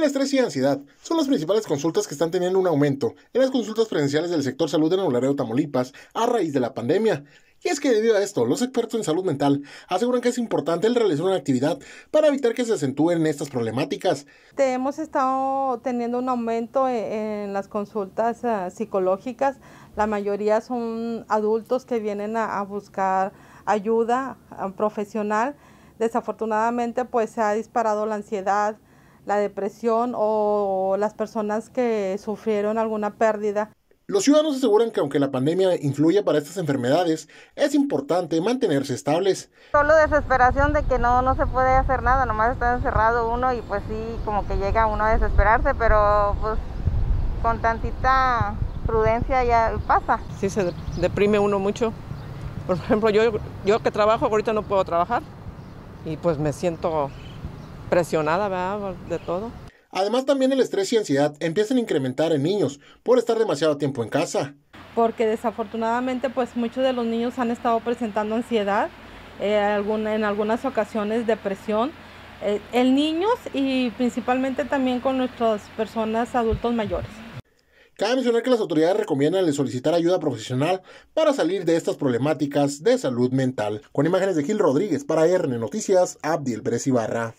El estrés y ansiedad son las principales consultas que están teniendo un aumento en las consultas presenciales del sector salud en de Tamaulipas, a raíz de la pandemia. Y es que debido a esto, los expertos en salud mental aseguran que es importante el realizar una actividad para evitar que se acentúen estas problemáticas. Hemos estado teniendo un aumento e-, en las consultas eh, psicológicas. La mayoría son adultos que vienen a buscar ayuda ah, profesional. Desafortunadamente, pues se ha disparado la ansiedad, la depresión o las personas que sufrieron alguna pérdida. Los ciudadanos aseguran que aunque la pandemia influya para estas enfermedades, es importante mantenerse estables. Solo desesperación de que no, no se puede hacer nada, nomás está encerrado uno y pues sí, como que llega uno a desesperarse, pero pues con tantita prudencia ya pasa. Sí, se deprime uno mucho. Por ejemplo, yo, yo que trabajo, ahorita no puedo trabajar y pues me siento presionada ¿verdad? de todo. Además también el estrés y ansiedad empiezan a incrementar en niños por estar demasiado tiempo en casa. Porque desafortunadamente pues muchos de los niños han estado presentando ansiedad, eh, en algunas ocasiones depresión, eh, en niños y principalmente también con nuestras personas adultos mayores. Cabe mencionar que las autoridades recomiendan solicitar ayuda profesional para salir de estas problemáticas de salud mental. Con imágenes de Gil Rodríguez para RN Noticias, Abdiel Pérez Ibarra.